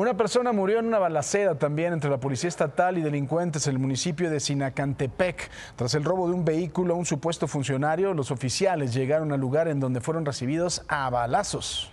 Una persona murió en una balacera también entre la policía estatal y delincuentes en el municipio de Sinacantepec. Tras el robo de un vehículo a un supuesto funcionario, los oficiales llegaron al lugar en donde fueron recibidos a balazos.